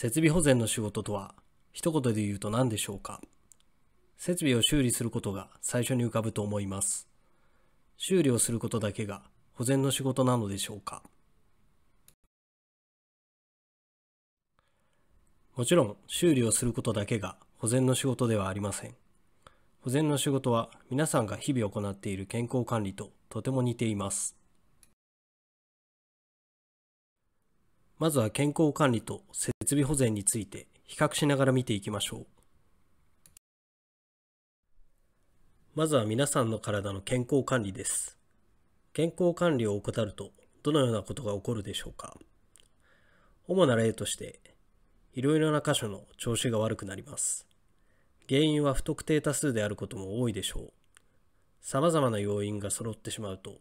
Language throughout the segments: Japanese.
設備保全の仕事とは一言で言うと何でしょうか設備を修理することが最初に浮かぶと思います修理をすることだけが保全の仕事なのでしょうかもちろん修理をすることだけが保全の仕事ではありません保全の仕事は皆さんが日々行っている健康管理ととても似ていますまずは健康管理と設備保全について比較しながら見ていきましょう。まずは皆さんの体の健康管理です。健康管理を怠るとどのようなことが起こるでしょうか主な例として、いろいろな箇所の調子が悪くなります。原因は不特定多数であることも多いでしょう。様々な要因が揃ってしまうと、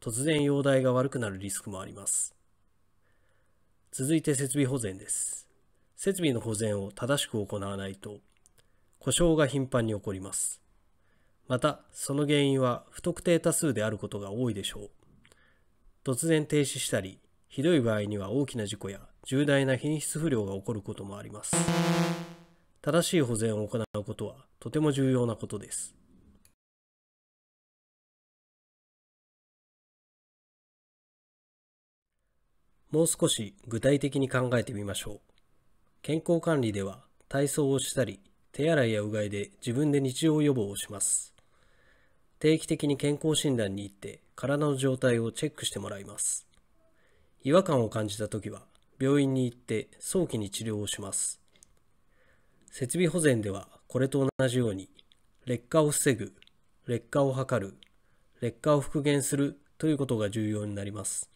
突然容体が悪くなるリスクもあります。続いて設備保全です。設備の保全を正しく行わないと、故障が頻繁に起こります。また、その原因は不特定多数であることが多いでしょう。突然停止したり、ひどい場合には大きな事故や重大な品質不良が起こることもあります。正しい保全を行うことはとても重要なことです。もう少し具体的に考えてみましょう。健康管理では体操をしたり、手洗いやうがいで自分で日常予防をします。定期的に健康診断に行って体の状態をチェックしてもらいます。違和感を感じた時は病院に行って早期に治療をします。設備保全ではこれと同じように劣化を防ぐ、劣化を測る、劣化を復元するということが重要になります。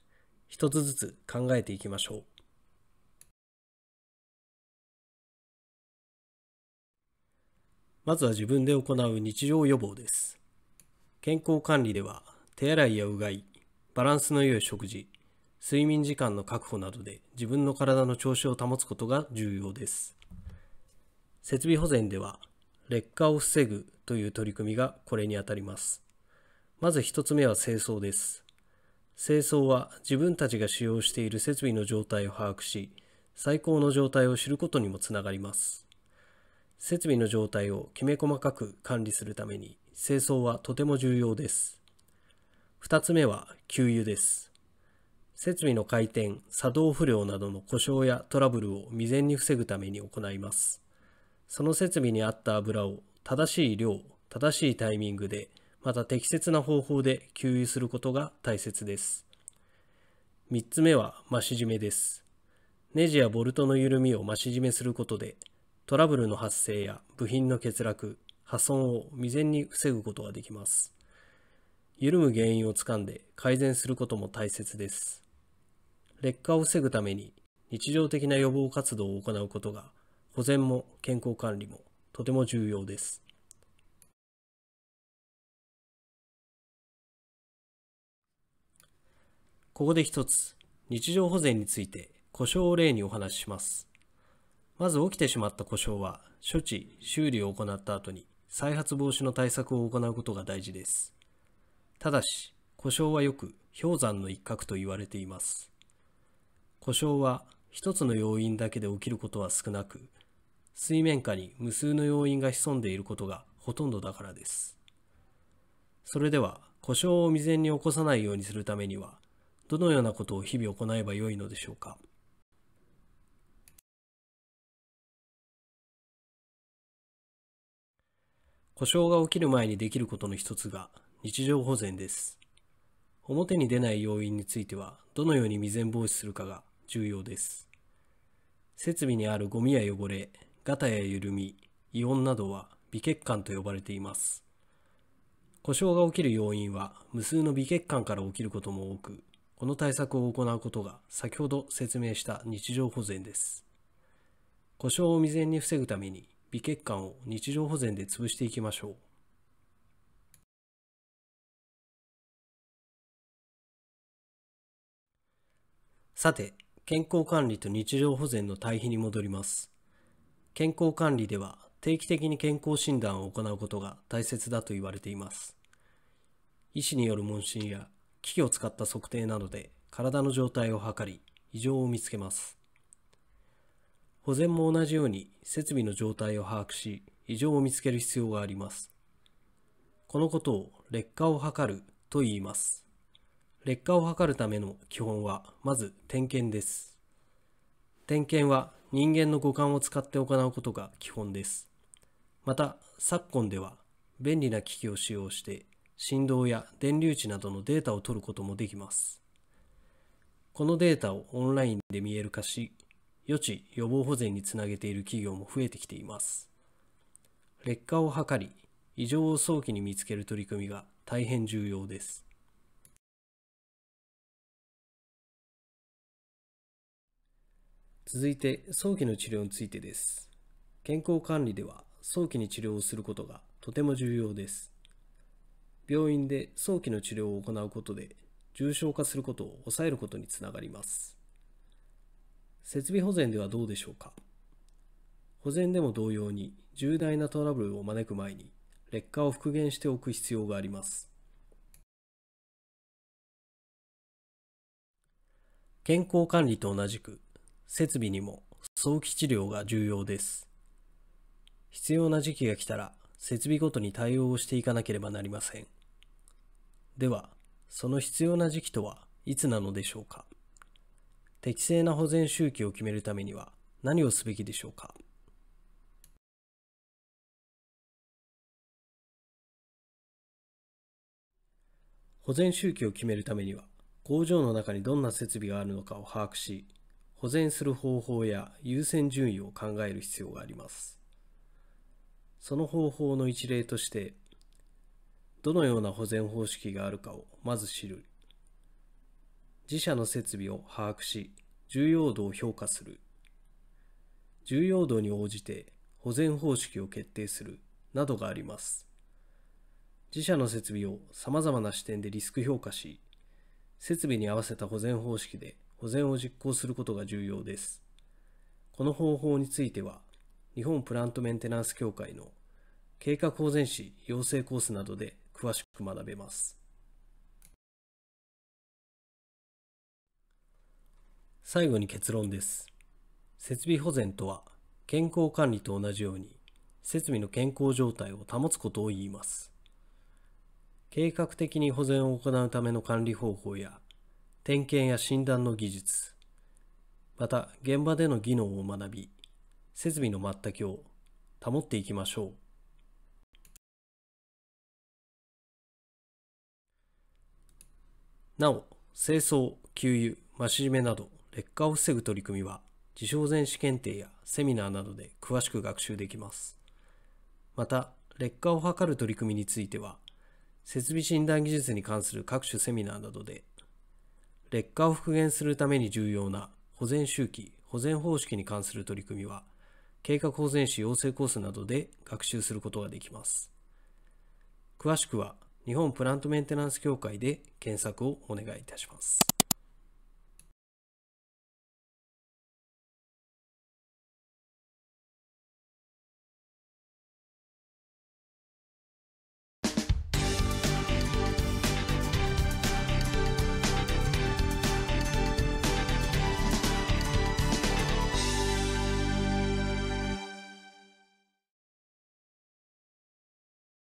一つずつ考えていきましょう。まずは自分で行う日常予防です。健康管理では、手洗いやうがい、バランスの良い食事、睡眠時間の確保などで自分の体の調子を保つことが重要です。設備保全では、劣化を防ぐという取り組みがこれにあたります。まず1つ目は清掃です。清掃は自分たちが使用している設備の状態を把握し、最高の状態を知ることにもつながります。設備の状態をきめ細かく管理するために清掃はとても重要です。2つ目は給油です。設備の回転、作動不良などの故障やトラブルを未然に防ぐために行います。その設備に合った油を正しい量、正しいタイミングでまた適切な方法で給油することが大切です。3つ目は増し締めです。ネジやボルトの緩みを増し締めすることで、トラブルの発生や部品の欠落、破損を未然に防ぐことができます。緩む原因をつかんで改善することも大切です。劣化を防ぐために日常的な予防活動を行うことが保全も健康管理もとても重要です。ここで一つ、日常保全について故障を例にお話しします。まず起きてしまった故障は、処置、修理を行った後に再発防止の対策を行うことが大事です。ただし、故障はよく氷山の一角と言われています。故障は一つの要因だけで起きることは少なく、水面下に無数の要因が潜んでいることがほとんどだからです。それでは、故障を未然に起こさないようにするためには、どのようなことを日々行えばよいのでしょうか故障が起きる前にできることの一つが日常保全です。表に出ない要因についてはどのように未然防止するかが重要です。設備にあるゴミや汚れ、ガタや緩み、異音などは微血管と呼ばれています。故障が起きる要因は無数の微血管から起きることも多く、この対策を行うことが先ほど説明した日常保全です。故障を未然に防ぐために微血管を日常保全で潰していきましょう。さて、健康管理と日常保全の対比に戻ります。健康管理では定期的に健康診断を行うことが大切だと言われています。医師による問診や機器を使った測定などで体の状態を測り異常を見つけます保全も同じように設備の状態を把握し異常を見つける必要がありますこのことを劣化を測ると言います劣化を測るための基本はまず点検です点検は人間の五感を使って行うことが基本ですまた昨今では便利な機器を使用して振動や電流値などのデータを取ることもできます。このデータをオンラインで見える化し、予知・予防保全につなげている企業も増えてきています。劣化を図り、異常を早期に見つける取り組みが大変重要です。続いて早期の治療についてです。健康管理では早期に治療をすることがとても重要です。病院で早期の治療を行うことで重症化することを抑えることにつながります設備保全ではどうでしょうか保全でも同様に重大なトラブルを招く前に劣化を復元しておく必要があります健康管理と同じく設備にも早期治療が重要です必要な時期が来たら設備ごとに対応をしていかなければなりませんでは、その必要な時期とはいつなのでしょうか適正な保全周期を決めるためには何をすべきでしょうか保全周期を決めるためには工場の中にどんな設備があるのかを把握し保全する方法や優先順位を考える必要がありますその方法の一例としてどのような保全方式があるかをまず知る。自社の設備を把握し、重要度を評価する。重要度に応じて保全方式を決定するなどがあります。自社の設備を様々な視点でリスク評価し、設備に合わせた保全方式で保全を実行することが重要です。この方法については、日本プラントメンテナンス協会の計画保全士養成コースなどで詳しく学べます。最後に結論です。設備保全とは、健康管理と同じように、設備の健康状態を保つことを言います。計画的に保全を行うための管理方法や、点検や診断の技術、また現場での技能を学び、設備の全くを保っていきましょう。なお、清掃、給油、増し締めなど劣化を防ぐ取り組みは自称前試検定やセミナーなどで詳しく学習できます。また、劣化を図る取り組みについては、設備診断技術に関する各種セミナーなどで、劣化を復元するために重要な保全周期、保全方式に関する取り組みは、計画保全士養成コースなどで学習することができます。詳しくは、日本プラントメンテナンス協会で検索をお願いいたします。